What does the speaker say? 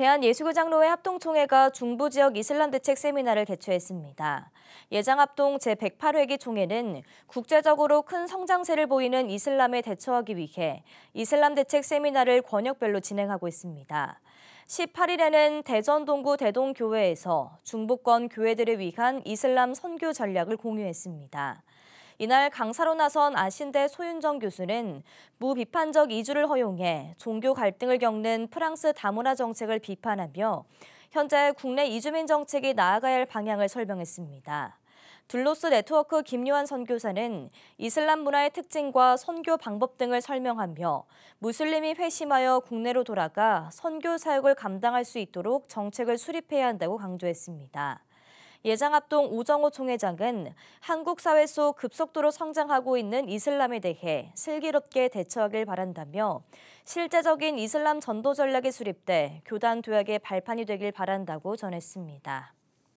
대한예수교장로회 합동총회가 중부지역 이슬람대책 세미나를 개최했습니다. 예장합동 제108회기 총회는 국제적으로 큰 성장세를 보이는 이슬람에 대처하기 위해 이슬람 대책 세미나를 권역별로 진행하고 있습니다. 18일에는 대전 동구 대동교회에서 중부권 교회들을 위한 이슬람 선교 전략을 공유했습니다. 이날 강사로 나선 아신대 소윤정 교수는 무비판적 이주를 허용해 종교 갈등을 겪는 프랑스 다문화 정책을 비판하며 현재 국내 이주민 정책이 나아가야 할 방향을 설명했습니다. 둘로스 네트워크 김요한 선교사는 이슬람 문화의 특징과 선교 방법 등을 설명하며 무슬림이 회심하여 국내로 돌아가 선교 사역을 감당할 수 있도록 정책을 수립해야 한다고 강조했습니다. 예장합동 우정호 총회장은 한국 사회 속 급속도로 성장하고 있는 이슬람에 대해 슬기롭게 대처하길 바란다며 실제적인 이슬람 전도 전략이 수립돼 교단 도약의 발판이 되길 바란다고 전했습니다.